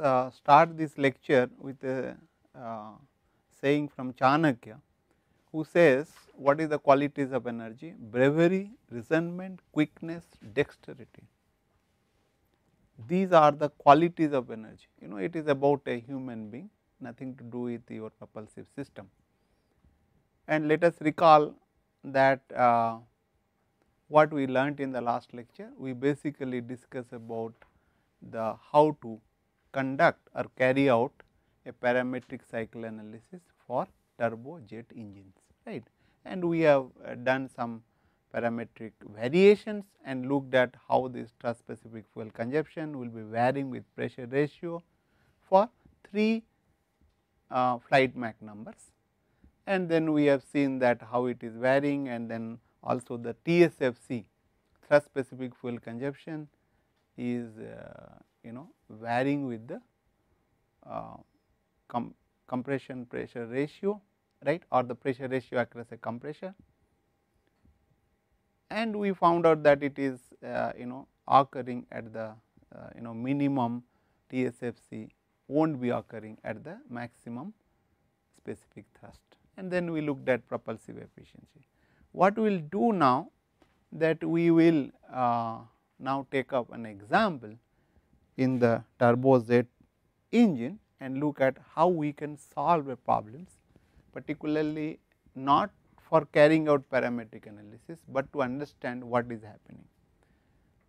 Uh, start this lecture with a uh, uh, saying from Chanakya who says what is the qualities of energy bravery, resentment, quickness, dexterity. These are the qualities of energy you know it is about a human being nothing to do with your propulsive system. And let us recall that uh, what we learnt in the last lecture we basically discuss about the how to conduct or carry out a parametric cycle analysis for turbojet engines, right. And we have uh, done some parametric variations and looked at how this thrust specific fuel consumption will be varying with pressure ratio for three uh, flight Mach numbers. And then we have seen that how it is varying and then also the TSFC thrust specific fuel consumption is uh, you know varying with the uh, com compression pressure ratio right or the pressure ratio across a compressor and we found out that it is uh, you know occurring at the uh, you know minimum TSFC won't be occurring at the maximum specific thrust and then we looked at propulsive efficiency. What we will do now that we will uh, now take up an example in the turbojet engine and look at how we can solve the problems particularly not for carrying out parametric analysis, but to understand what is happening.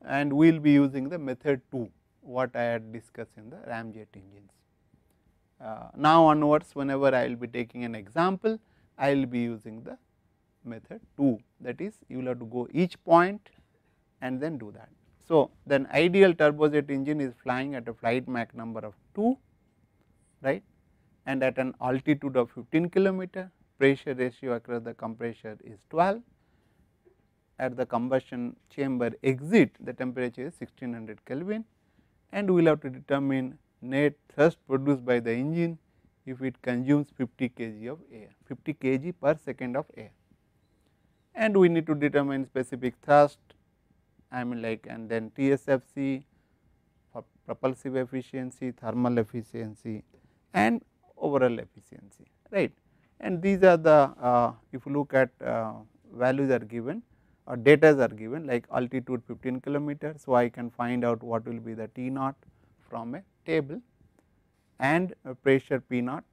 And we will be using the method 2 what I had discussed in the ramjet engines. Uh, now onwards whenever I will be taking an example I will be using the method 2 that is you will have to go each point and then do that. So, then ideal turbojet engine is flying at a flight Mach number of 2 right and at an altitude of 15 kilometer pressure ratio across the compressor is 12 at the combustion chamber exit the temperature is 1600 Kelvin and we will have to determine net thrust produced by the engine if it consumes 50 kg of air 50 kg per second of air and we need to determine specific thrust I mean like and then TSFC propulsive efficiency, thermal efficiency and overall efficiency right. And these are the uh, if you look at uh, values are given or data are given like altitude 15 kilometers, So, I can find out what will be the T naught from a table and a pressure P naught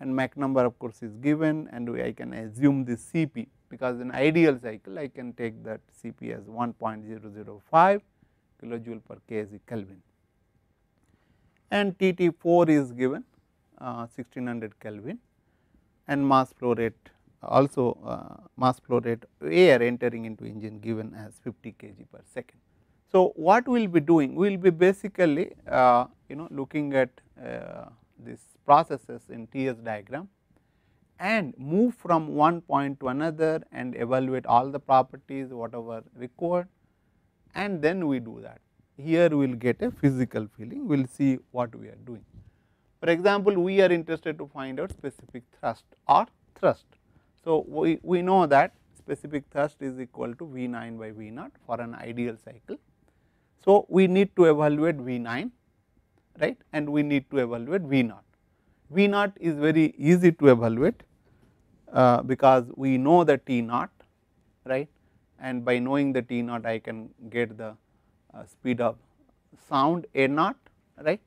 and Mach number of course is given and I can assume this Cp because in ideal cycle I can take that Cp as 1.005 kilojoule per kg Kelvin and Tt4 is given uh, 1600 Kelvin and mass flow rate also uh, mass flow rate air entering into engine given as 50 kg per second. So, what we will be doing? We will be basically uh, you know looking at uh, these processes in TS diagram and move from one point to another and evaluate all the properties whatever required and then we do that. Here we will get a physical feeling, we will see what we are doing. For example, we are interested to find out specific thrust or thrust. So, we, we know that specific thrust is equal to V9 by V0 for an ideal cycle. So, we need to evaluate V9 right and we need to evaluate V0. V0 is very easy to evaluate uh, because we know the T naught right and by knowing the T naught I can get the uh, speed of sound A naught right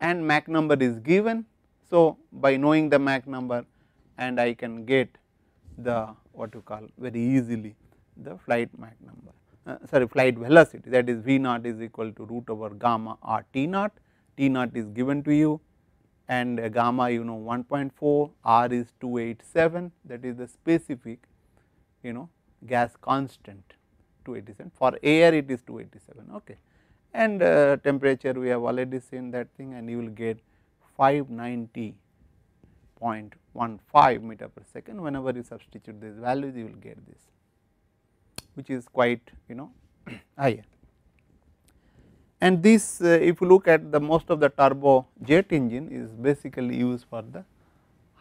and Mach number is given. So, by knowing the Mach number and I can get the what you call very easily the flight Mach number uh, sorry flight velocity that is V naught is equal to root over gamma r T naught, T naught is given to you and gamma you know 1.4 r is 287 that is the specific you know gas constant 287 for air it is 287 okay and uh, temperature we have already seen that thing and you will get 590.15 meter per second whenever you substitute these values you will get this which is quite you know higher and this uh, if you look at the most of the turbo jet engine is basically used for the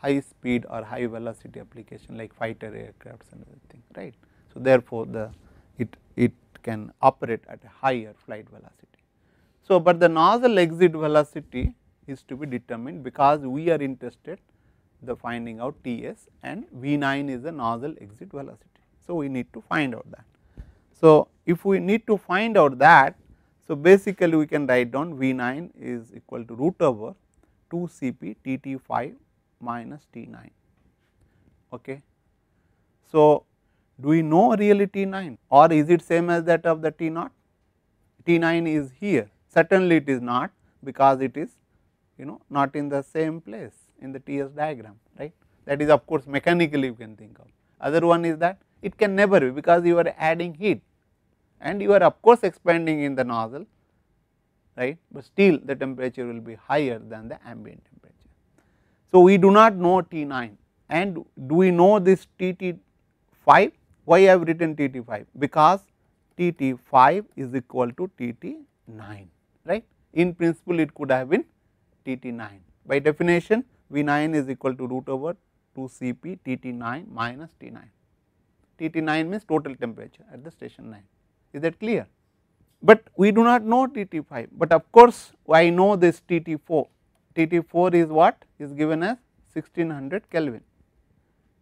high speed or high velocity application like fighter aircrafts and everything right. So, therefore, the it, it can operate at a higher flight velocity. So, but the nozzle exit velocity is to be determined because we are interested the finding out TS and V9 is the nozzle exit velocity. So, we need to find out that. So, if we need to find out that so, basically we can write down V 9 is equal to root over 2 Cp Tt 5 minus T 9. Okay. So, do we know really T 9 or is it same as that of the T naught? T 9 is here certainly it is not because it is you know not in the same place in the T s diagram right that is of course mechanically you can think of. Other one is that it can never be because you are adding heat and you are of course expanding in the nozzle right, but still the temperature will be higher than the ambient temperature. So, we do not know T9 and do we know this TT5? Why I have written TT5? Because TT5 is equal to TT9 right. In principle it could have been TT9. By definition V9 is equal to root over 2 Cp TT9 minus T9. TT9 means total temperature at the station 9 is that clear? But we do not know TT5 but of course I know this TT4, TT4 is what is given as 1600 Kelvin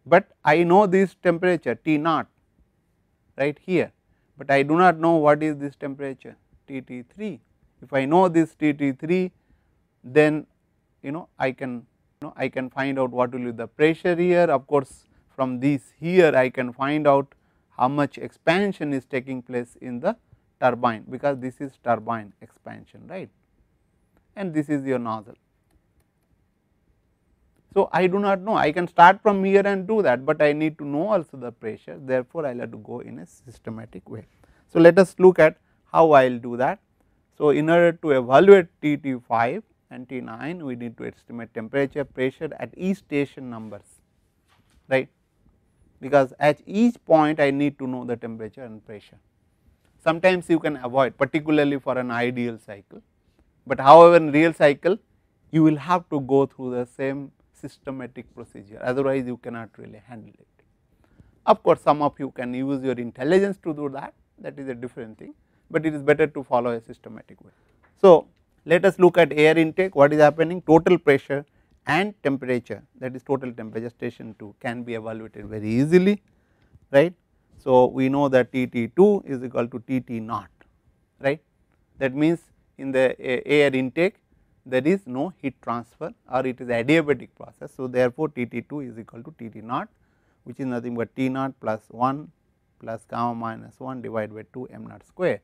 but I know this temperature T naught right here, but I do not know what is this temperature TT3. If I know this TT3 then you know I can you know I can find out what will be the pressure here of course from this here I can find out how much expansion is taking place in the turbine because this is turbine expansion right and this is your nozzle. So, I do not know I can start from here and do that, but I need to know also the pressure therefore, I will have to go in a systematic way. So, let us look at how I will do that. So, in order to evaluate t 5 and T9 we need to estimate temperature pressure at each station numbers right because at each point I need to know the temperature and pressure. Sometimes you can avoid particularly for an ideal cycle, but however in real cycle you will have to go through the same systematic procedure otherwise you cannot really handle it. Of course, some of you can use your intelligence to do that that is a different thing, but it is better to follow a systematic way. So, let us look at air intake what is happening total pressure and temperature that is total temperature station 2 can be evaluated very easily right. So, we know that TT2 is equal to TT0 right that means in the air intake there is no heat transfer or it is adiabatic process. So, therefore, TT2 is equal to TT0 which is nothing but T0 plus 1 plus gamma minus 1 divided by 2 m naught square.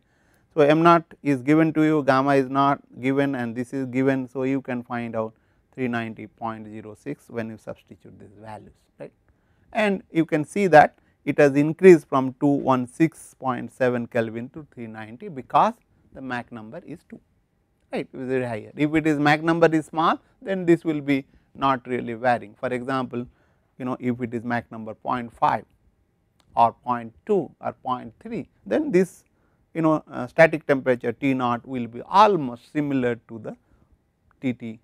So, m naught is given to you gamma is not given and this is given. So, you can find out 390.06 when you substitute these values right. And you can see that it has increased from 216.7 Kelvin to 390 because the Mach number is 2 right it is very higher. If it is Mach number is small then this will be not really varying for example you know if it is Mach number 0.5 or 0.2 or 0.3 then this you know uh, static temperature T naught will be almost similar to the T T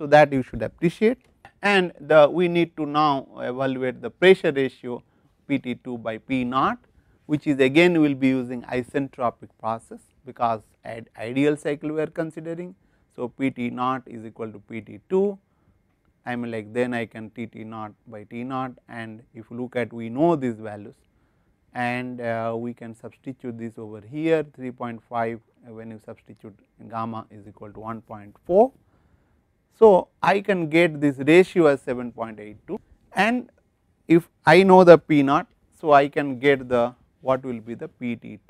so, that you should appreciate and the we need to now evaluate the pressure ratio PT2 by P naught which is again we will be using isentropic process because at ideal cycle we are considering. So, Pt naught is equal to Pt2 I mean like then I can T naught by T naught and if you look at we know these values and uh, we can substitute this over here 3.5 when you substitute gamma is equal to 1.4 so, I can get this ratio as 7.82 and if I know the P naught, so I can get the what will be the PT2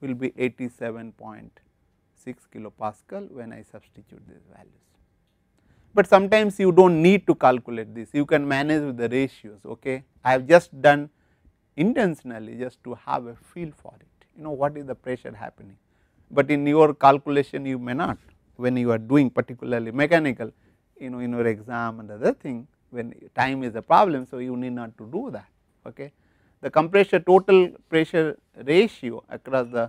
will be 87.6 kilopascal when I substitute these values. But sometimes you do not need to calculate this, you can manage with the ratios, okay. I have just done intentionally just to have a feel for it, you know what is the pressure happening, but in your calculation you may not when you are doing particularly mechanical you know in your exam and other thing when time is a problem so you need not to do that okay. The compressor total pressure ratio across the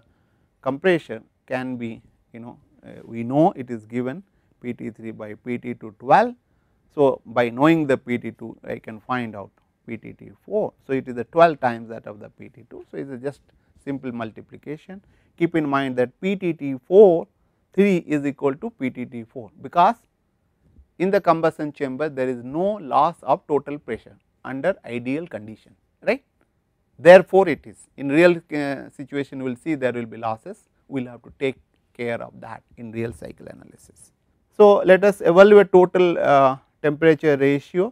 compressor can be you know uh, we know it is given PT3 by PT2 12. So, by knowing the PT2 I can find out PTT4. So, it is the 12 times that of the PT2. So, it is just simple multiplication. Keep in mind that PTT4 3 is equal to PTT4 because in the combustion chamber there is no loss of total pressure under ideal condition right. Therefore, it is in real uh, situation we will see there will be losses we will have to take care of that in real cycle analysis. So, let us evaluate total uh, temperature ratio.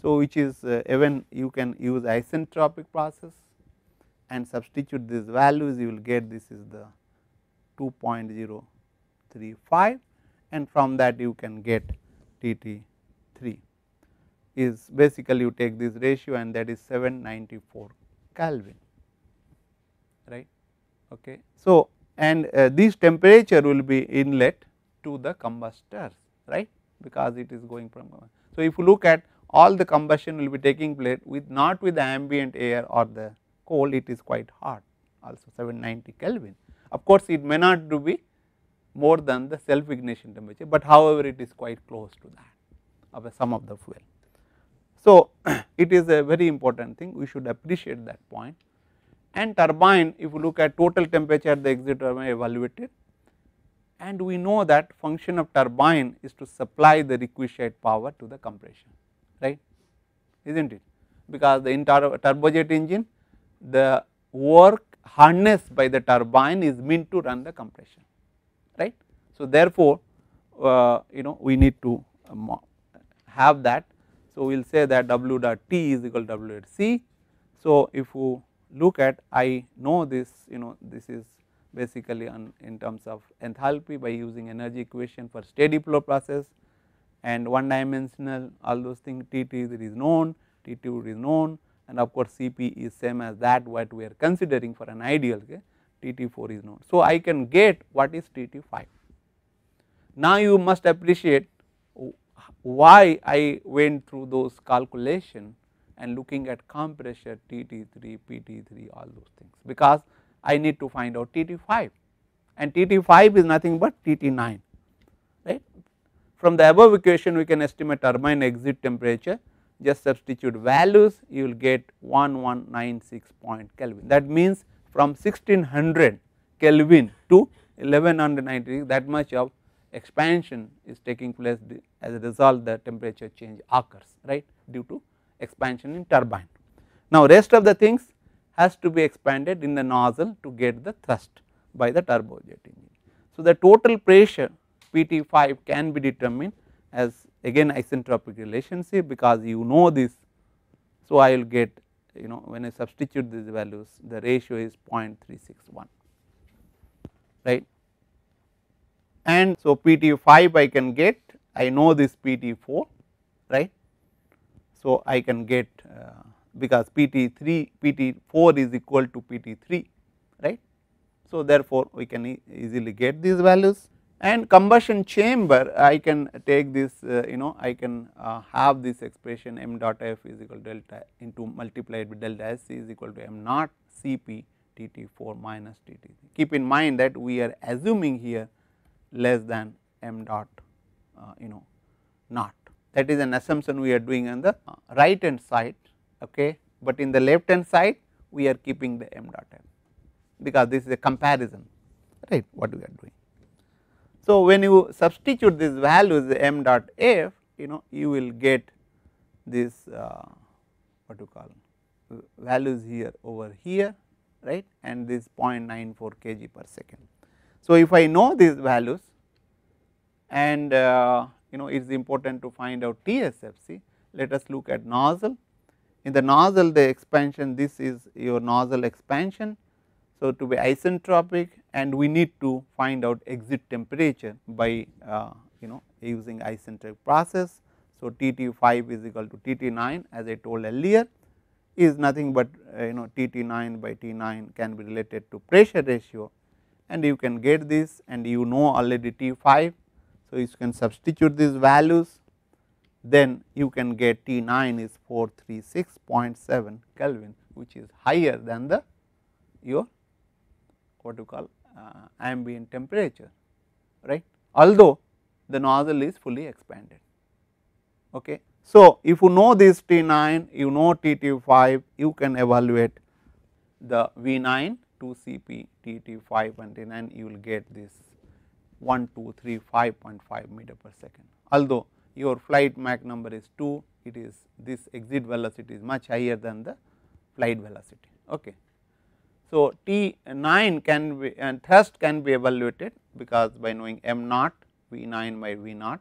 So, which is uh, even you can use isentropic process and substitute these values you will get this is the 2.0 five, and from that you can get TT 3 is basically you take this ratio and that is 794 Kelvin right okay. So and uh, this temperature will be inlet to the combustor right because it is going from so if you look at all the combustion will be taking place with not with the ambient air or the coal it is quite hot also 790 Kelvin. Of course, it may not to be more than the self ignition temperature, but however it is quite close to that of a sum of the fuel. So, it is a very important thing we should appreciate that point and turbine if you look at total temperature at the exit turbine evaluated and we know that function of turbine is to supply the requisite power to the compression right is not it because the entire turbojet engine the work harnessed by the turbine is meant to run the compression right. So therefore uh, you know we need to um, have that. So we will say that W dot T is equal to W dot C. So if you look at I know this you know this is basically on in terms of enthalpy by using energy equation for steady flow process and one dimensional all those things t t is known, T2 is known and of course Cp is same as that what we are considering for an ideal okay. TT4 is known. So, I can get what is TT5. Now, you must appreciate why I went through those calculation and looking at compressor TT3, PT3 all those things because I need to find out TT5 and TT5 is nothing but TT9 right. From the above equation we can estimate turbine exit temperature just substitute values you will get 1196 point Kelvin that means from 1600 Kelvin to 1190 that much of expansion is taking place as a result the temperature change occurs right due to expansion in turbine. Now rest of the things has to be expanded in the nozzle to get the thrust by the turbojet engine. So the total pressure PT5 can be determined as again isentropic relationship because you know this. So I will get you know when I substitute these values the ratio is 0.361 right and so PT5 I can get I know this PT4 right. So I can get uh, because PT3 PT4 is equal to PT3 right. So therefore we can e easily get these values and combustion chamber I can take this uh, you know I can uh, have this expression m dot f is equal to delta into multiplied with delta s is equal to m naught Cp Tt4 minus Tt3. Keep in mind that we are assuming here less than m dot uh, you know naught that is an assumption we are doing on the uh, right hand side okay but in the left hand side we are keeping the m dot m because this is a comparison right what we are doing. So, when you substitute these values m dot f you know you will get this uh, what you call values here over here right and this 0.94 kg per second. So, if I know these values and uh, you know it is important to find out TSFC let us look at nozzle. In the nozzle the expansion this is your nozzle expansion so, to be isentropic and we need to find out exit temperature by uh, you know using isentropic process. So, T 5 is equal to T 9 as I told earlier is nothing but uh, you know T 9 by T9 can be related to pressure ratio and you can get this and you know already T5. So, you can substitute these values then you can get T9 is 436.7 Kelvin which is higher than the your what you call uh, ambient temperature right although the nozzle is fully expanded okay so if you know this t9 you know tt5 you can evaluate the v9 2 cp tt5 and t9 you will get this 1 2 3 5.5 meter per second although your flight Mach number is 2 it is this exit velocity is much higher than the flight velocity okay so, T 9 can be and thrust can be evaluated because by knowing m naught V 9 by V naught.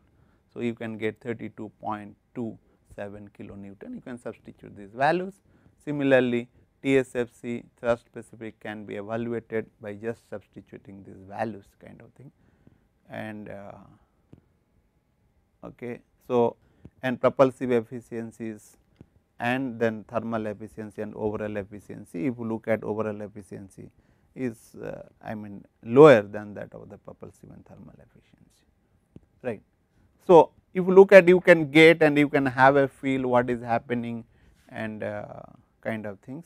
So, you can get 32.27 kilo Newton you can substitute these values. Similarly, TSFC thrust specific can be evaluated by just substituting these values kind of thing and uh, okay. So, and propulsive efficiency is and then thermal efficiency and overall efficiency. If you look at overall efficiency is uh, I mean lower than that of the propulsive and thermal efficiency, right. So, if you look at you can get and you can have a feel what is happening and uh, kind of things.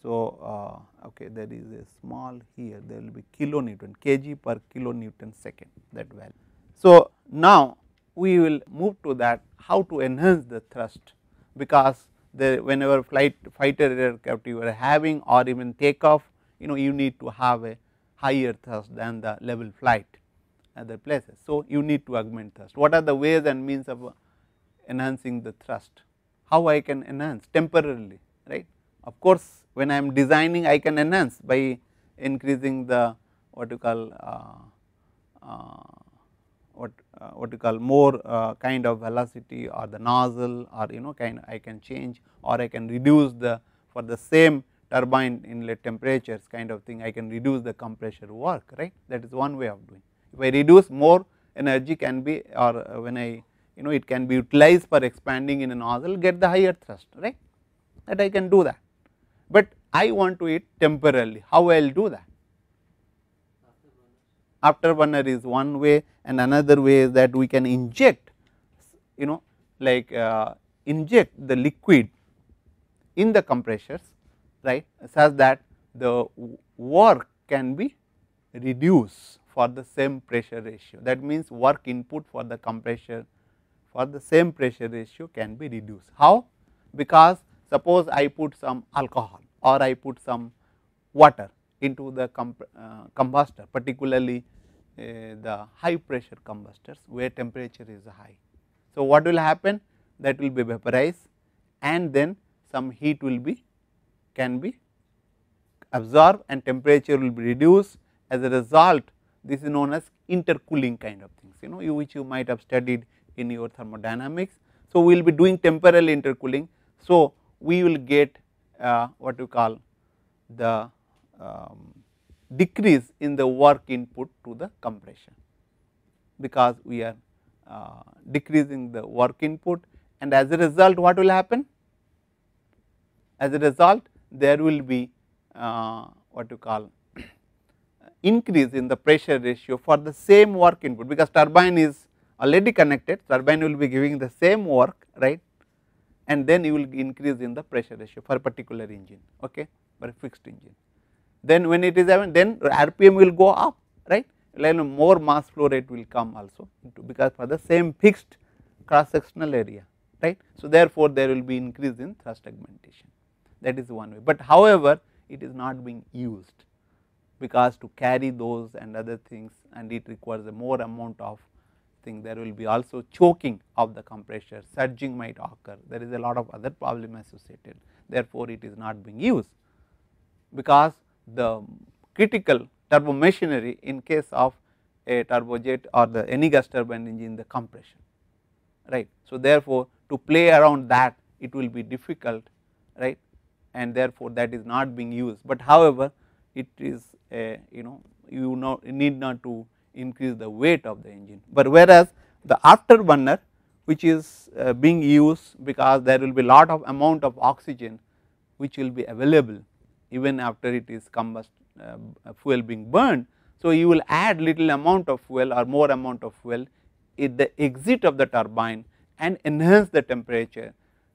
So, uh, okay there is a small here there will be kilonewton kg per kilonewton second that value. So, now we will move to that how to enhance the thrust because the whenever flight fighter aircraft you are having or even takeoff you know you need to have a higher thrust than the level flight other places. So, you need to augment thrust. What are the ways and means of enhancing the thrust? How I can enhance temporarily right. Of course, when I am designing I can enhance by increasing the what you call uh, uh, uh, what you call more uh, kind of velocity or the nozzle or you know kind I can change or I can reduce the for the same turbine inlet temperatures kind of thing I can reduce the compressor work right that is one way of doing. If I reduce more energy can be or uh, when I you know it can be utilized for expanding in a nozzle get the higher thrust right that I can do that, but I want to it temporarily how I will do that afterburner is one way and another way is that we can inject you know like uh, inject the liquid in the compressors right such that the work can be reduced for the same pressure ratio that means work input for the compressor for the same pressure ratio can be reduced. How? Because suppose I put some alcohol or I put some water into the uh, combustor particularly uh, the high pressure combustors where temperature is high. So, what will happen that will be vaporized and then some heat will be can be absorbed and temperature will be reduced as a result this is known as intercooling kind of things you know you which you might have studied in your thermodynamics. So, we will be doing temporal intercooling. So, we will get uh, what you call the um, decrease in the work input to the compression because we are uh, decreasing the work input and as a result what will happen? As a result there will be uh, what you call increase in the pressure ratio for the same work input because turbine is already connected turbine will be giving the same work right and then you will increase in the pressure ratio for a particular engine okay for a fixed engine then when it is then rpm will go up right then more mass flow rate will come also because for the same fixed cross sectional area right so therefore there will be increase in thrust augmentation that is one way but however it is not being used because to carry those and other things and it requires a more amount of thing there will be also choking of the compressor surging might occur there is a lot of other problem associated therefore it is not being used because the critical turbo machinery in case of a turbojet or the any gas turbine engine the compression right. So, therefore, to play around that it will be difficult right and therefore, that is not being used, but however it is a you know you know you need not to increase the weight of the engine, but whereas the afterburner which is uh, being used because there will be lot of amount of oxygen which will be available even after it is combust uh, fuel being burned. So, you will add little amount of fuel or more amount of fuel at the exit of the turbine and enhance the temperature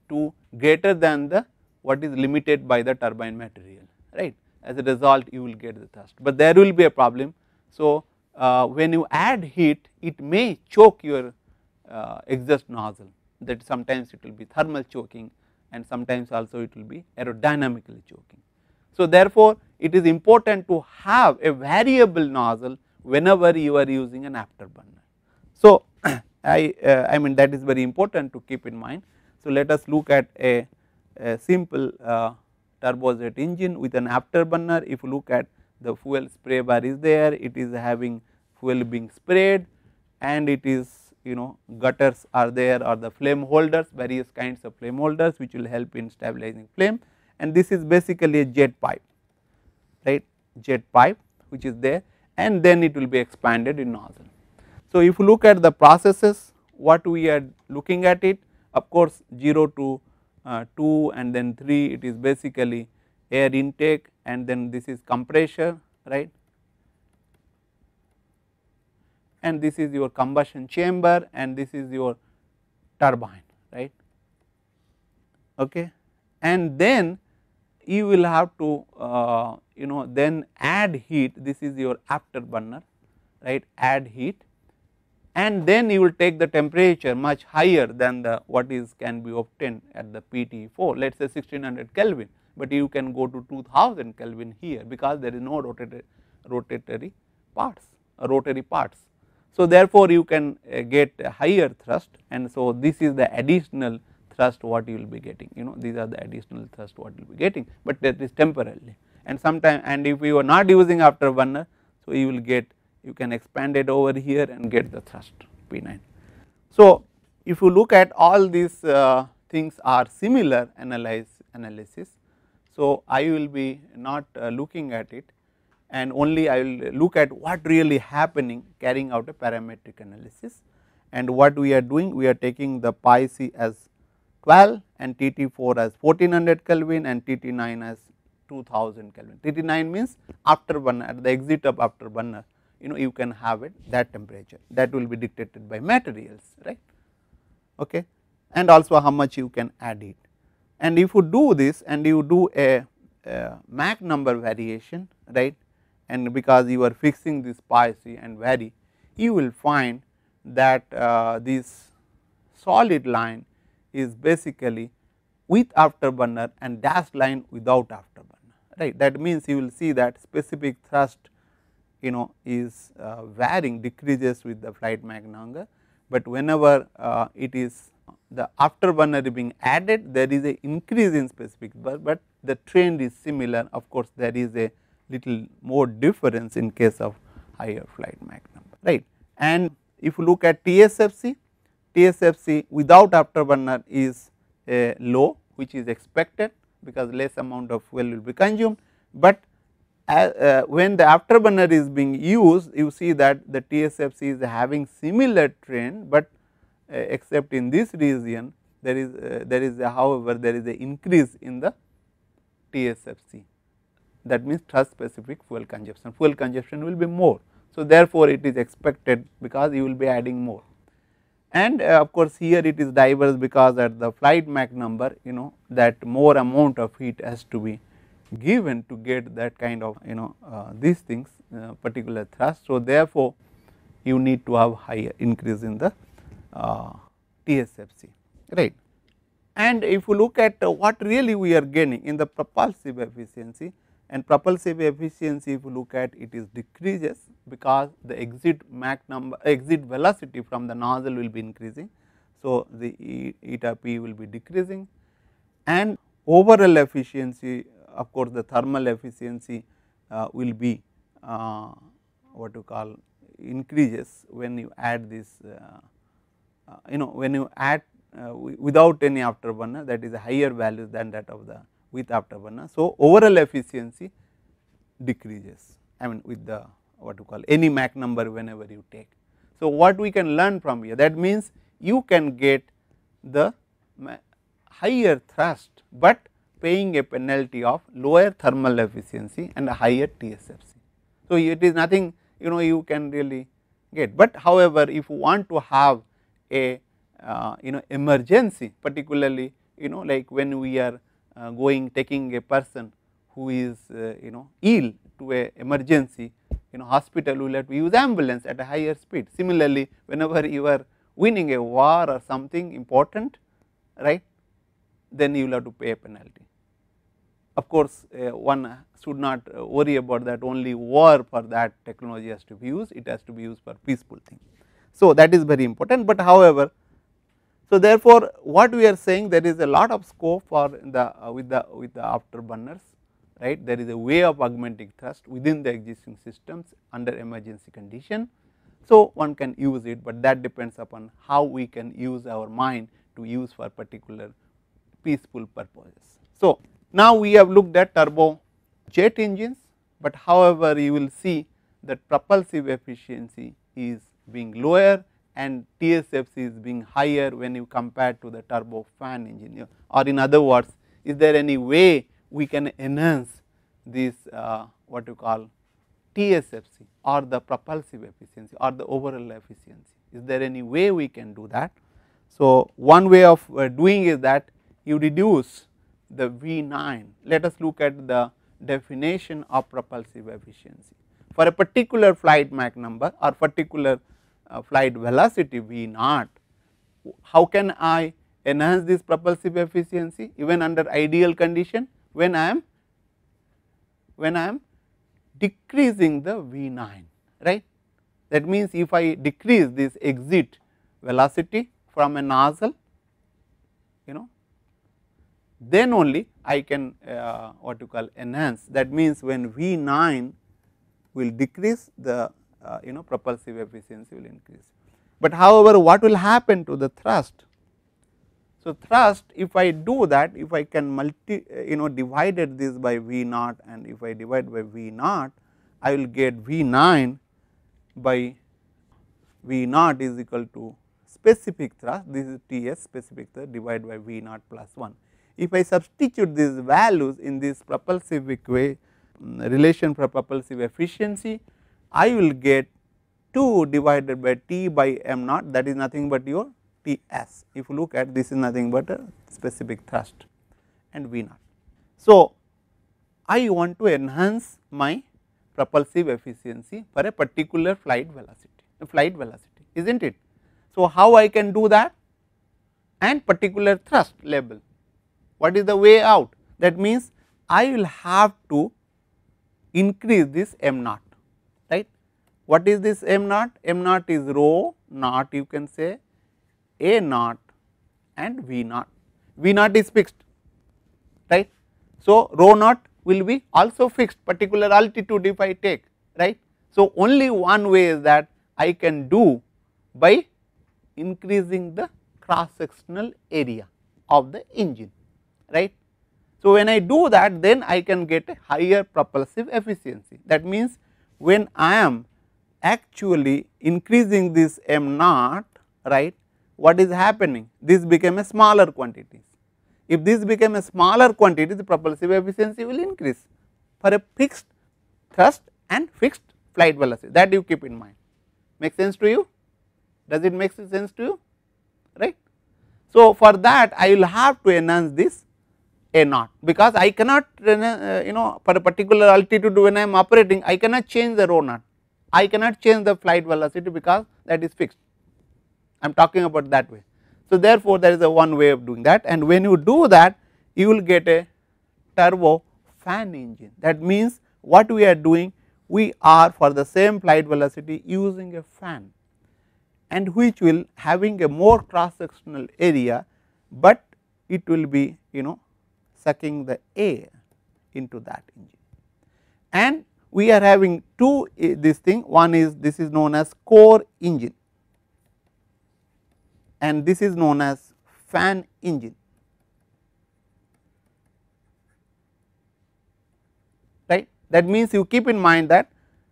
to greater than the what is limited by the turbine material right. As a result you will get the thrust, but there will be a problem. So, uh, when you add heat it may choke your uh, exhaust nozzle that sometimes it will be thermal choking and sometimes also it will be aerodynamically choking. So, therefore, it is important to have a variable nozzle whenever you are using an afterburner. So, I, uh, I mean that is very important to keep in mind. So, let us look at a, a simple uh, turbojet engine with an afterburner. If you look at the fuel spray bar is there, it is having fuel being sprayed and it is you know gutters are there or the flame holders various kinds of flame holders which will help in stabilizing flame and this is basically a jet pipe right jet pipe which is there and then it will be expanded in nozzle. So, if you look at the processes what we are looking at it of course 0 to uh, 2 and then 3 it is basically air intake and then this is compressor right and this is your combustion chamber and this is your turbine right okay and then you will have to uh, you know then add heat this is your afterburner right add heat and then you will take the temperature much higher than the what is can be obtained at the PT4 let us say 1600 Kelvin but you can go to 2000 Kelvin here because there is no rotatory, rotatory parts uh, rotary parts. So therefore you can uh, get higher thrust and so this is the additional thrust what you will be getting you know these are the additional thrust what you will be getting but that is temporarily and sometime and if you are not using after one, so you will get you can expand it over here and get the thrust P9. So if you look at all these uh, things are similar analyze analysis so I will be not uh, looking at it and only I will look at what really happening carrying out a parametric analysis and what we are doing we are taking the pi c as 12 and TT4 as 1400 Kelvin and TT9 as 2000 Kelvin. TT9 means after burner at the exit of after burner you know you can have it that temperature that will be dictated by materials right okay and also how much you can add it and if you do this and you do a, a Mach number variation right and because you are fixing this pi c and vary you will find that uh, this solid line is basically with afterburner and dashed line without afterburner right that means you will see that specific thrust you know is uh, varying decreases with the flight Mach number but whenever uh, it is the afterburner being added there is a increase in specific but, but the trend is similar of course there is a little more difference in case of higher flight Mach number right and if you look at TSFC TSFC without afterburner is a low which is expected because less amount of fuel will be consumed, but as, uh, uh, when the afterburner is being used you see that the TSFC is having similar trend, but uh, except in this region there is uh, there is a, however there is an increase in the TSFC that means thrust specific fuel consumption, fuel consumption will be more. So, therefore, it is expected because you will be adding more and uh, of course here it is diverse because at the flight Mach number you know that more amount of heat has to be given to get that kind of you know uh, these things uh, particular thrust. So therefore, you need to have higher increase in the uh, TSFC right. And if you look at what really we are gaining in the propulsive efficiency, and propulsive efficiency if you look at it is decreases because the exit Mach number exit velocity from the nozzle will be increasing. So, the eta p will be decreasing and overall efficiency of course, the thermal efficiency uh, will be uh, what you call increases when you add this uh, uh you know when you add uh, without any afterburner that is a higher value than that of the with afterburner, So, overall efficiency decreases I mean with the what you call any Mach number whenever you take. So, what we can learn from here that means you can get the higher thrust, but paying a penalty of lower thermal efficiency and a higher TSFC. So, it is nothing you know you can really get, but however, if you want to have a uh, you know emergency particularly you know like when we are uh, going taking a person who is uh, you know ill to a emergency you know hospital will have to use ambulance at a higher speed. Similarly, whenever you are winning a war or something important right then you will have to pay a penalty. Of course, uh, one should not uh, worry about that only war for that technology has to be used it has to be used for peaceful thing. So, that is very important, but however so, therefore, what we are saying there is a lot of scope for the uh, with the with the afterburners right there is a way of augmenting thrust within the existing systems under emergency condition. So, one can use it, but that depends upon how we can use our mind to use for particular peaceful purposes. So, now we have looked at turbo jet engines, but however you will see that propulsive efficiency is being lower and TSFC is being higher when you compare to the turbofan engine or in other words is there any way we can enhance this uh, what you call TSFC or the propulsive efficiency or the overall efficiency is there any way we can do that. So, one way of uh, doing is that you reduce the V9 let us look at the definition of propulsive efficiency for a particular flight Mach number or particular uh, flight velocity V naught, how can I enhance this propulsive efficiency even under ideal condition when I am when I am decreasing the V9 right. That means, if I decrease this exit velocity from a nozzle you know then only I can uh, what you call enhance that means, when V9 will decrease the uh, you know propulsive efficiency will increase. But however what will happen to the thrust? So thrust if I do that if I can multi uh, you know divided this by V naught and if I divide by V naught I will get V 9 by V naught is equal to specific thrust this is Ts specific thrust divided by V naught plus 1. If I substitute these values in this propulsive equation mm, relation for propulsive efficiency I will get 2 divided by T by m naught that is nothing but your T s. If you look at this is nothing but a specific thrust and V naught. So, I want to enhance my propulsive efficiency for a particular flight velocity, flight velocity is not it. So, how I can do that and particular thrust level, what is the way out that means I will have to increase this m naught what is this m naught? m naught is rho naught you can say a naught and v naught. v naught is fixed right. So, rho naught will be also fixed particular altitude if I take right. So, only one way is that I can do by increasing the cross sectional area of the engine right. So, when I do that then I can get a higher propulsive efficiency that means when I am actually increasing this m naught right what is happening this became a smaller quantity. If this became a smaller quantity the propulsive efficiency will increase for a fixed thrust and fixed flight velocity that you keep in mind. Make sense to you? Does it make sense to you? Right. So, for that I will have to enhance this a naught because I cannot uh, you know for a particular altitude when I am operating I cannot change the rho naught I cannot change the flight velocity because that is fixed. I am talking about that way. So, therefore, there is a one way of doing that and when you do that you will get a turbo fan engine. That means, what we are doing we are for the same flight velocity using a fan and which will having a more cross sectional area, but it will be you know sucking the air into that engine and we are having two eh, this thing one is this is known as core engine and this is known as fan engine right that means you keep in mind that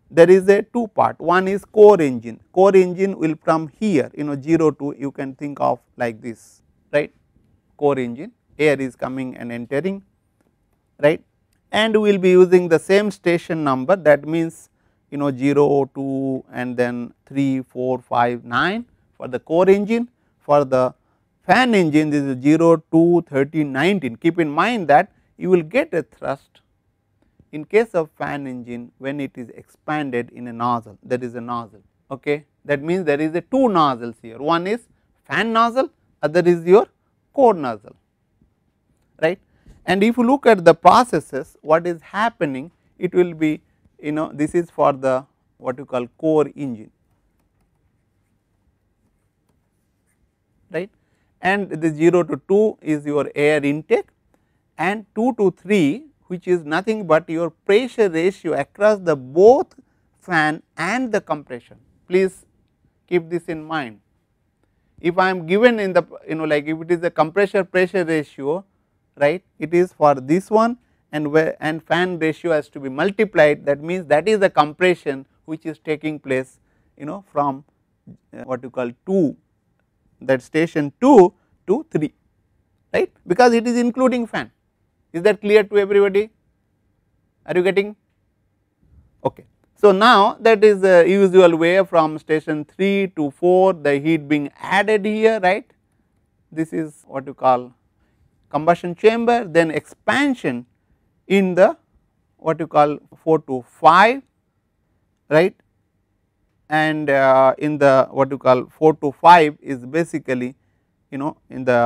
there is a two part one is core engine core engine will from here you know 0 to you can think of like this right core engine air is coming and entering right and we will be using the same station number that means you know 0, 2 and then 3, 4, 5, 9 for the core engine. For the fan engine this is 0, 2, 13, 19. Keep in mind that you will get a thrust in case of fan engine when it is expanded in a nozzle that is a nozzle. Okay. That means there is a two nozzles here one is fan nozzle other is your core nozzle right. And if you look at the processes what is happening it will be you know this is for the what you call core engine right and the 0 to 2 is your air intake and 2 to 3 which is nothing but your pressure ratio across the both fan and the compression please keep this in mind if I am given in the you know like if it is the compressor pressure ratio right it is for this one and where and fan ratio has to be multiplied that means that is the compression which is taking place you know from uh, what you call 2 that station 2 to 3 right because it is including fan is that clear to everybody are you getting okay so now that is the usual way from station 3 to 4 the heat being added here right this is what you call combustion chamber then expansion in the what you call 4 to 5 right and uh, in the what you call 4 to 5 is basically you know in the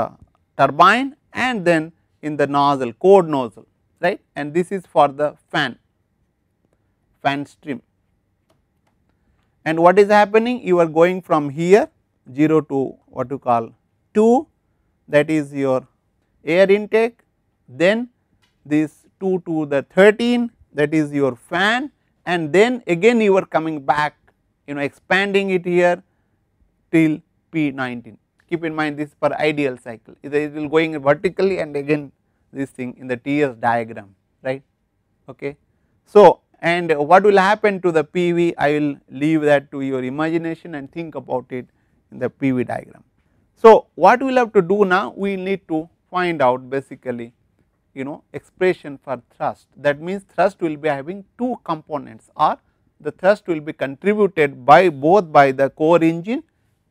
turbine and then in the nozzle core nozzle right and this is for the fan fan stream and what is happening you are going from here 0 to what you call 2 that is your air intake, then this 2 to the 13 that is your fan and then again you are coming back you know expanding it here till P19. Keep in mind this for ideal cycle, It is going vertically and again this thing in the TS diagram, right. Okay. So, and what will happen to the PV, I will leave that to your imagination and think about it in the PV diagram. So, what we will have to do now, we need to find out basically you know expression for thrust. That means thrust will be having two components or the thrust will be contributed by both by the core engine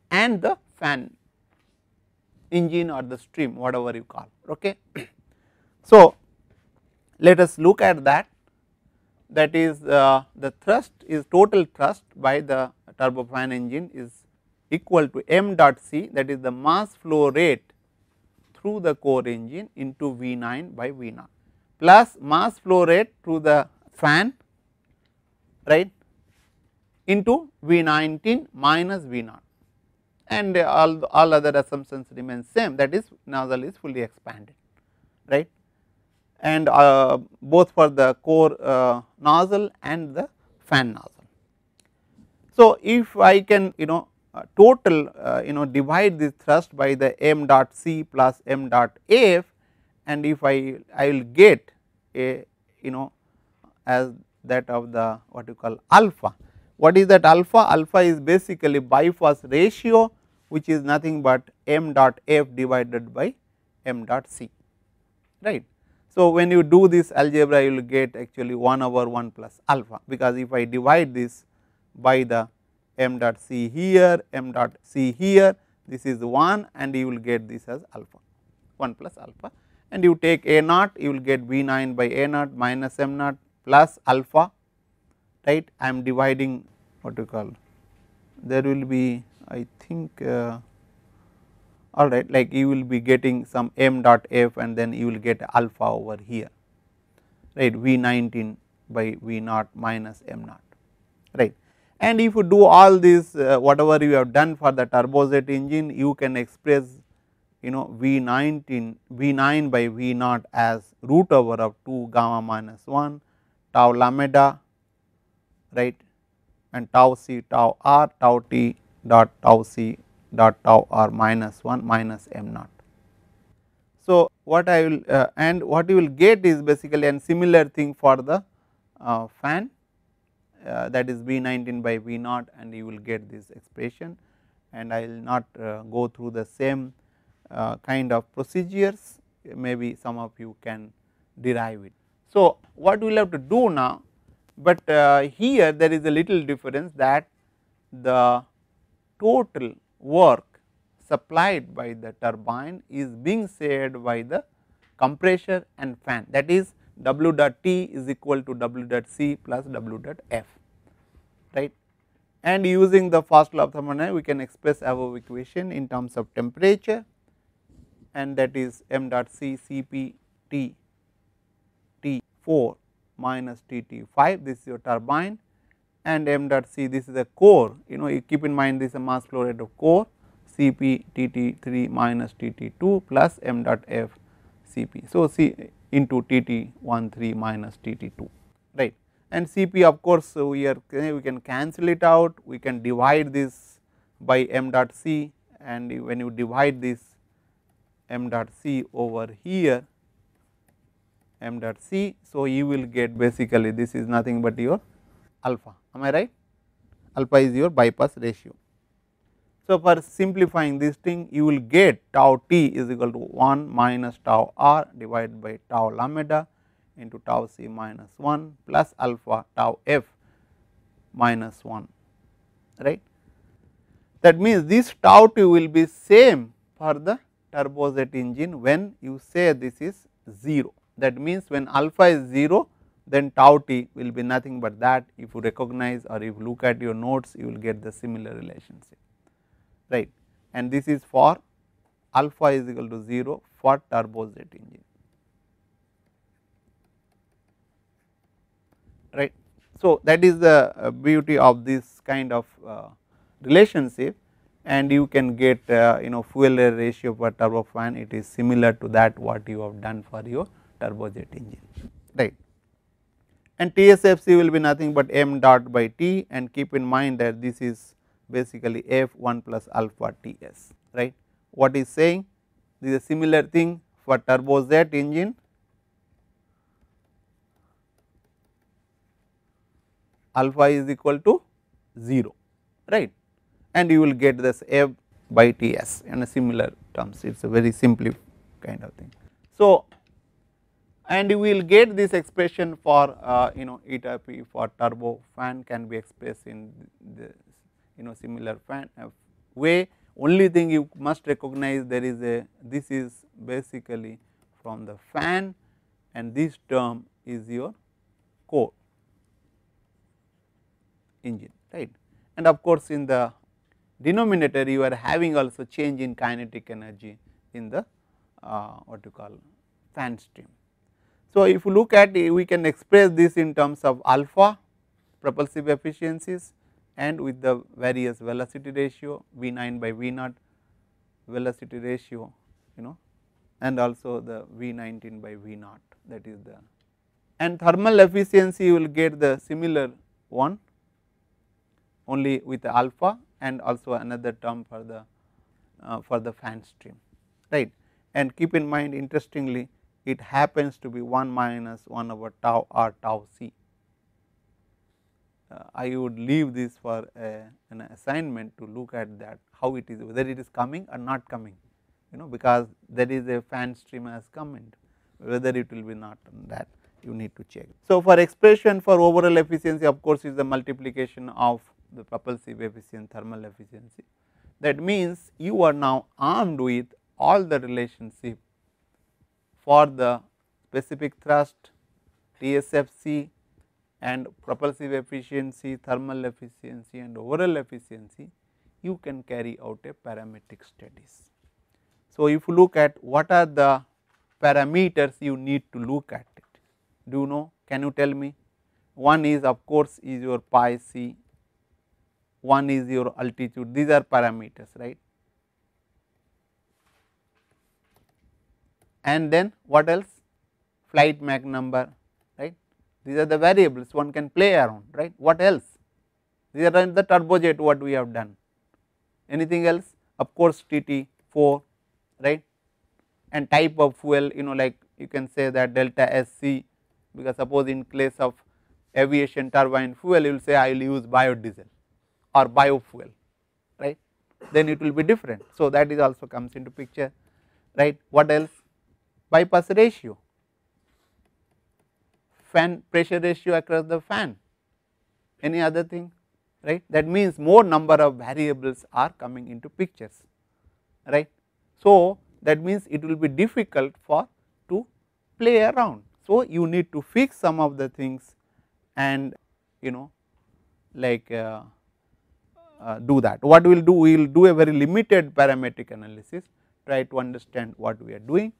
and the fan engine or the stream whatever you call okay. So, let us look at that that is uh, the thrust is total thrust by the turbofan engine is equal to m dot c that is the mass flow rate through the core engine into V9 by V0 plus mass flow rate through the fan right into V19 minus V0 and all, all other assumptions remain same that is nozzle is fully expanded right and uh, both for the core uh, nozzle and the fan nozzle. So, if I can you know uh, total uh, you know divide this thrust by the m dot c plus m dot f and if I, I will get a you know as that of the what you call alpha. What is that alpha? Alpha is basically biphase ratio which is nothing but m dot f divided by m dot c right. So, when you do this algebra you will get actually 1 over 1 plus alpha because if I divide this by the m dot c here, m dot c here, this is 1 and you will get this as alpha 1 plus alpha and you take a naught you will get b 9 by a naught minus m naught plus alpha right I am dividing what you call there will be I think uh, all right like you will be getting some m dot f and then you will get alpha over here right v 19 by v naught minus m naught right and if you do all this uh, whatever you have done for the turbojet engine you can express you know V19 V9 by V0 as root over of 2 gamma minus 1 tau lambda right and tau c tau r tau t dot tau c dot tau r minus 1 minus m naught. So, what I will uh, and what you will get is basically and similar thing for the uh, fan uh, that is is 19 by v naught and you will get this expression and I will not uh, go through the same uh, kind of procedures maybe some of you can derive it. So, what we will have to do now, but uh, here there is a little difference that the total work supplied by the turbine is being shared by the compressor and fan that is w dot t is equal to w dot c plus w dot f right and using the first law of thermodynamics we can express our equation in terms of temperature and that is m dot c cp t t 4 minus t t 5 this is your turbine and m dot c this is a core you know you keep in mind this is a mass flow rate of core cp t 3 minus T t 2 plus m dot f cp. So, see into TT13 minus TT2 right and Cp of course we are we can cancel it out we can divide this by m dot c and when you divide this m dot c over here m dot c so you will get basically this is nothing but your alpha am I right alpha is your bypass ratio so, for simplifying this thing you will get tau t is equal to 1 minus tau r divided by tau lambda into tau c minus 1 plus alpha tau f minus 1 right. That means, this tau t will be same for the turbojet engine when you say this is 0 that means, when alpha is 0 then tau t will be nothing but that if you recognize or if you look at your notes you will get the similar relationship right and this is for alpha is equal to 0 for turbojet engine. right. So, that is the uh, beauty of this kind of uh, relationship and you can get uh, you know fuel air ratio per turbofan it is similar to that what you have done for your turbojet engine right. And TSFC will be nothing but m dot by T and keep in mind that this is basically f 1 plus alpha T s right. What is saying this is a similar thing for turbojet engine alpha is equal to 0 right and you will get this f by T s in a similar terms it is a very simply kind of thing. So, and you will get this expression for uh, you know eta p uh, for turbofan can be expressed in the you know similar uh, way only thing you must recognize there is a this is basically from the fan and this term is your core engine right and of course in the denominator you are having also change in kinetic energy in the uh, what you call fan stream. So, if you look at we can express this in terms of alpha propulsive efficiencies and with the various velocity ratio V9 by V0 velocity ratio you know and also the V19 by V0 that is the and thermal efficiency you will get the similar one only with alpha and also another term for the uh, for the fan stream right and keep in mind interestingly it happens to be 1 minus 1 over tau r tau c uh, I would leave this for a, an assignment to look at that how it is whether it is coming or not coming you know because there is a fan stream come and whether it will be not on that you need to check. So, for expression for overall efficiency of course is the multiplication of the propulsive efficiency thermal efficiency that means you are now armed with all the relationship for the specific thrust TSFC and propulsive efficiency, thermal efficiency and overall efficiency you can carry out a parametric studies. So, if you look at what are the parameters you need to look at it, do you know, can you tell me? One is of course is your pi c, one is your altitude, these are parameters right. And then what else? Flight Mach number, these are the variables one can play around right what else these are the turbojet what we have done anything else of course TT4 right and type of fuel you know like you can say that delta SC because suppose in case of aviation turbine fuel you will say I will use biodiesel or biofuel right then it will be different. So, that is also comes into picture right what else bypass ratio fan pressure ratio across the fan, any other thing right. That means more number of variables are coming into pictures right. So, that means it will be difficult for to play around. So, you need to fix some of the things and you know like uh, uh, do that. What we will do? We will do a very limited parametric analysis, try to understand what we are doing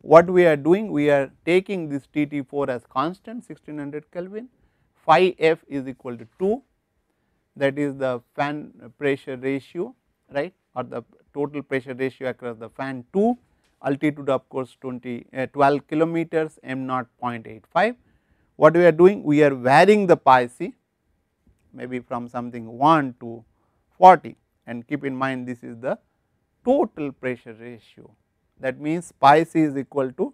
what we are doing? We are taking this Tt4 as constant 1600 Kelvin, phi f is equal to 2 that is the fan pressure ratio right or the total pressure ratio across the fan 2 altitude of course 20 uh, 12 kilometers m naught 0.85 what we are doing we are varying the pi c maybe from something 1 to 40 and keep in mind this is the total pressure ratio that means pi c is equal to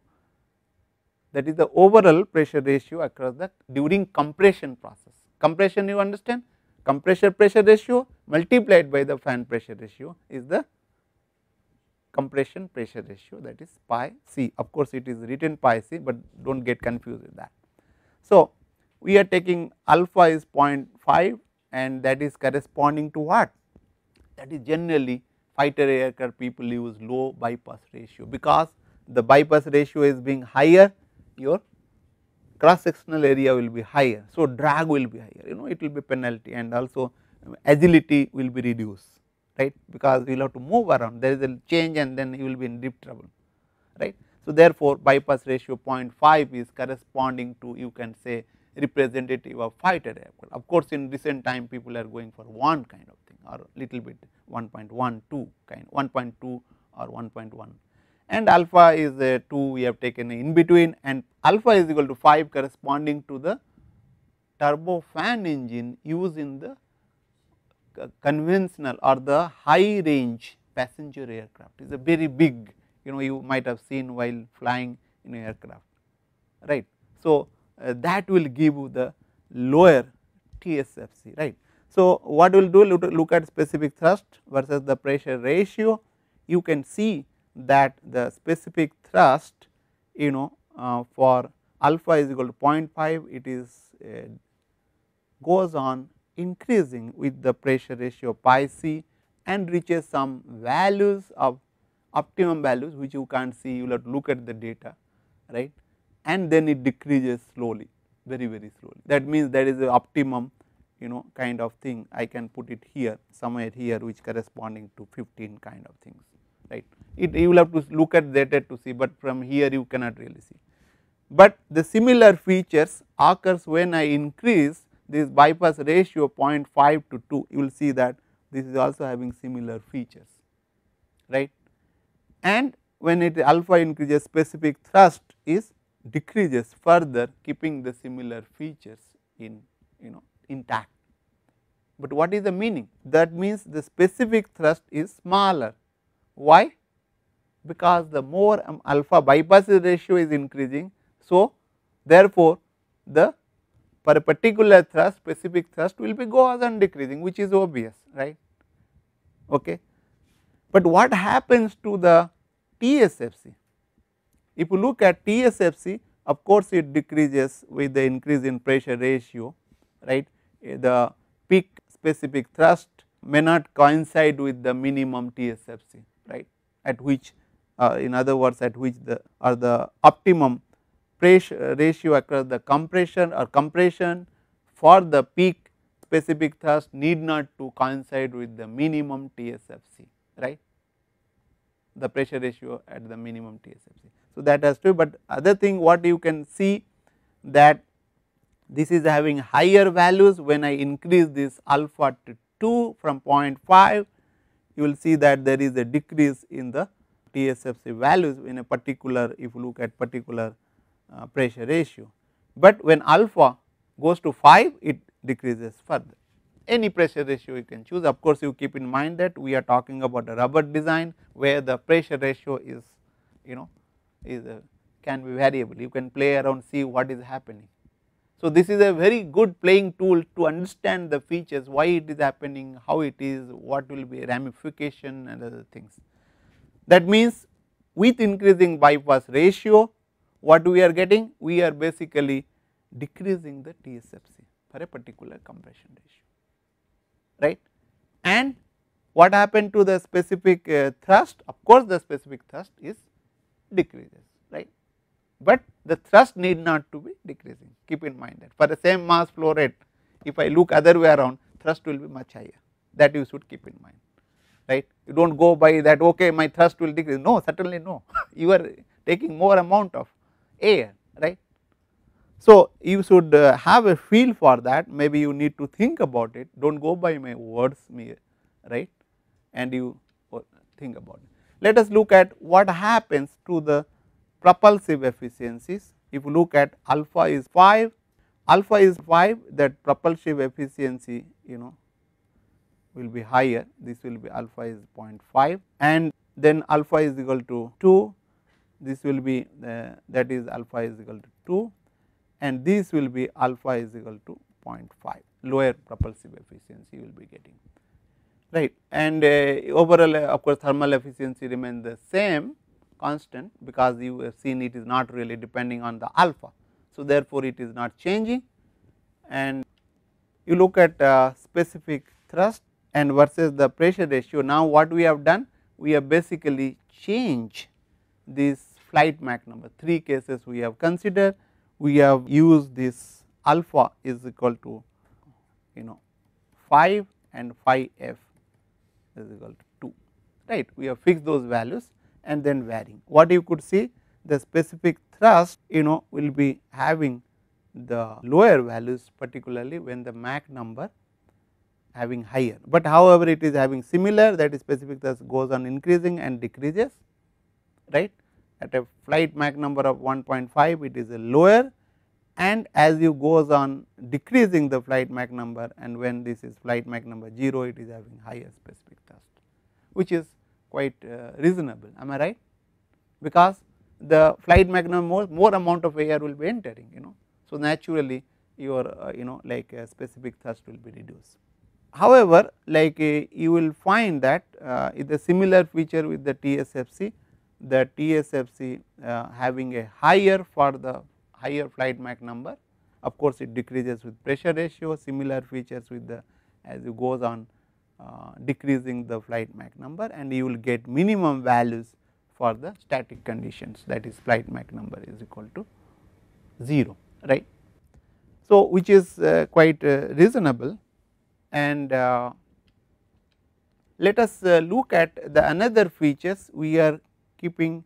that is the overall pressure ratio across the during compression process. Compression you understand compressor pressure ratio multiplied by the fan pressure ratio is the compression pressure ratio that is pi c of course it is written pi c but do not get confused with that. So, we are taking alpha is 0.5 and that is corresponding to what that is generally fighter aircraft people use low bypass ratio because the bypass ratio is being higher your cross sectional area will be higher. So, drag will be higher you know it will be penalty and also agility will be reduced right because you will have to move around there is a change and then you will be in deep trouble right. So, therefore, bypass ratio 0.5 is corresponding to you can say representative of fighter aircraft. Of course, in recent time people are going for one kind of thing or little bit 1.12 kind 1.2 or 1.1 and alpha is a 2 we have taken in between and alpha is equal to 5 corresponding to the turbofan engine used in the conventional or the high range passenger aircraft is a very big you know you might have seen while flying in aircraft right. So, uh, that will give you the lower TSFC right. So, what we will do look at specific thrust versus the pressure ratio you can see that the specific thrust you know uh, for alpha is equal to 0.5 it is uh, goes on increasing with the pressure ratio pi c and reaches some values of optimum values which you can't see you will have to look at the data right and then it decreases slowly very very slowly that means that is the optimum you know kind of thing I can put it here somewhere here which corresponding to 15 kind of things right. It you will have to look at data to see but from here you cannot really see. But the similar features occurs when I increase this bypass ratio 0.5 to 2 you will see that this is also having similar features right and when it alpha increases specific thrust is decreases further keeping the similar features in you know intact. But what is the meaning? That means the specific thrust is smaller. Why? Because the more alpha bypasses ratio is increasing. So, therefore, the per particular thrust specific thrust will be going on decreasing which is obvious right okay but what happens to the tsfc if you look at tsfc of course it decreases with the increase in pressure ratio right the peak specific thrust may not coincide with the minimum TSFC right at which uh, in other words at which the or the optimum pressure ratio across the compression or compression for the peak specific thrust need not to coincide with the minimum TSFC right the pressure ratio at the minimum TSFC. So, that has to be but other thing what you can see that this is having higher values when I increase this alpha to 2 from 0.5 you will see that there is a decrease in the TSFC values in a particular if you look at particular uh, pressure ratio. But when alpha goes to 5 it decreases further any pressure ratio you can choose of course you keep in mind that we are talking about a rubber design where the pressure ratio is you know is a, can be variable you can play around see what is happening. So, this is a very good playing tool to understand the features, why it is happening, how it is, what will be ramification and other things. That means, with increasing bypass ratio, what we are getting? We are basically decreasing the TSFC for a particular compression ratio, right. And what happened to the specific uh, thrust? Of course, the specific thrust is decreases, right but the thrust need not to be decreasing keep in mind that for the same mass flow rate if I look other way around thrust will be much higher that you should keep in mind right you do not go by that okay my thrust will decrease no certainly no you are taking more amount of air right. So you should uh, have a feel for that maybe you need to think about it do not go by my words right and you uh, think about it. Let us look at what happens to the propulsive efficiencies. If you look at alpha is 5, alpha is 5 that propulsive efficiency you know will be higher this will be alpha is 0.5 and then alpha is equal to 2 this will be uh, that is alpha is equal to 2 and this will be alpha is equal to 0.5 lower propulsive efficiency will be getting right and uh, overall uh, of course thermal efficiency remains the same constant because you have seen it is not really depending on the alpha. So, therefore, it is not changing and you look at specific thrust and versus the pressure ratio. Now, what we have done? We have basically changed this flight Mach number 3 cases we have considered. We have used this alpha is equal to you know 5 and phi f is equal to 2 right. We have fixed those values and then varying. What you could see the specific thrust you know will be having the lower values particularly when the Mach number having higher, but however it is having similar that is specific thrust goes on increasing and decreases right at a flight Mach number of 1.5 it is a lower and as you goes on decreasing the flight Mach number and when this is flight Mach number 0 it is having higher specific thrust which is quite uh, reasonable am I right because the flight magnum more, more amount of air will be entering you know. So naturally your uh, you know like uh, specific thrust will be reduced. However, like you will find that it's a similar feature with the TSFC the TSFC having a higher for the higher flight Mach number of course it decreases with pressure ratio similar features with the as it goes on uh, decreasing the flight Mach number and you will get minimum values for the static conditions that is flight Mach number is equal to 0 right. So, which is uh, quite uh, reasonable and uh, let us uh, look at the another features we are keeping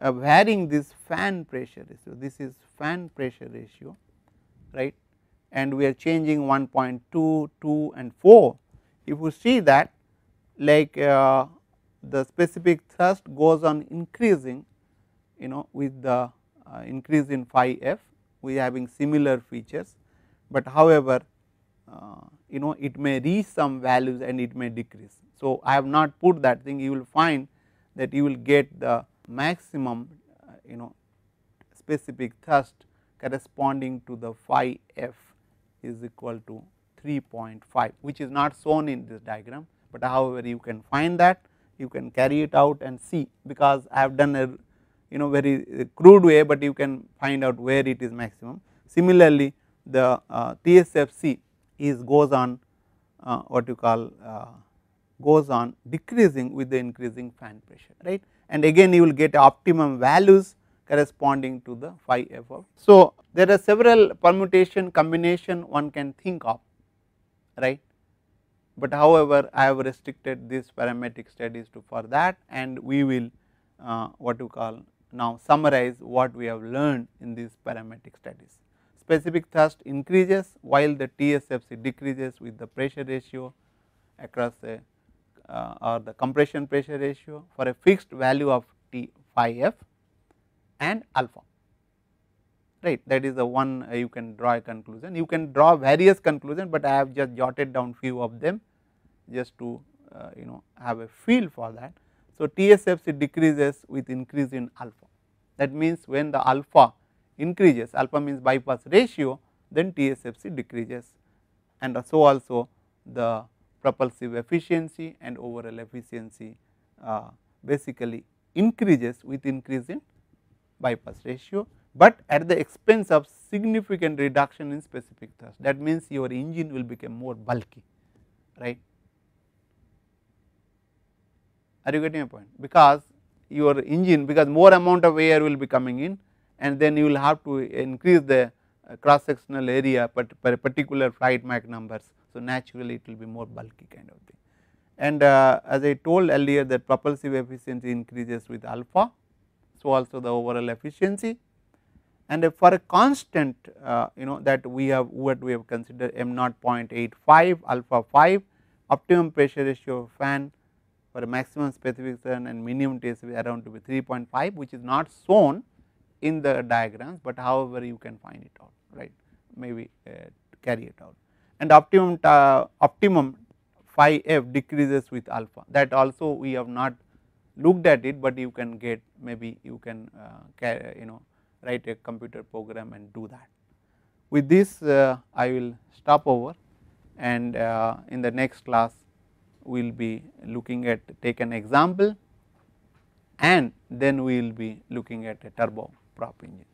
uh, varying this fan pressure ratio this is fan pressure ratio right and we are changing 1.2, 2 and 4 if you see that like uh, the specific thrust goes on increasing you know with the uh, increase in phi f we having similar features, but however uh, you know it may reach some values and it may decrease. So, I have not put that thing you will find that you will get the maximum uh, you know specific thrust corresponding to the phi f is equal to 3.5 which is not shown in this diagram, but however you can find that you can carry it out and see because I have done a you know very uh, crude way, but you can find out where it is maximum. Similarly, the uh, TSFC is goes on uh, what you call uh, goes on decreasing with the increasing fan pressure right and again you will get optimum values corresponding to the phi f of. So, there are several permutation combination one can think of right. But however, I have restricted these parametric studies to for that and we will uh, what you call now summarize what we have learned in these parametric studies. Specific thrust increases while the TSFC decreases with the pressure ratio across the uh, or the compression pressure ratio for a fixed value of T phi f and alpha right that is the one uh, you can draw a conclusion. You can draw various conclusions, but I have just jotted down few of them just to uh, you know have a feel for that. So, TSFC decreases with increase in alpha that means when the alpha increases alpha means bypass ratio then TSFC decreases and so also the propulsive efficiency and overall efficiency uh, basically increases with increase in bypass ratio but at the expense of significant reduction in specific thrust that means your engine will become more bulky right. Are you getting my point because your engine because more amount of air will be coming in and then you will have to increase the uh, cross sectional area per particular flight Mach numbers. So, naturally it will be more bulky kind of thing and uh, as I told earlier that propulsive efficiency increases with alpha so also the overall efficiency and for a constant uh, you know that we have what we have considered m naught 0.85 alpha 5 optimum pressure ratio of fan for a maximum specific turn and minimum TS is around to be 3.5 which is not shown in the diagrams, but however you can find it out right maybe uh, carry it out and optimum uh, optimum phi f decreases with alpha that also we have not looked at it, but you can get maybe you can uh, you know write a computer program and do that. With this uh, I will stop over and uh, in the next class we will be looking at take an example and then we will be looking at a turbo prop engine.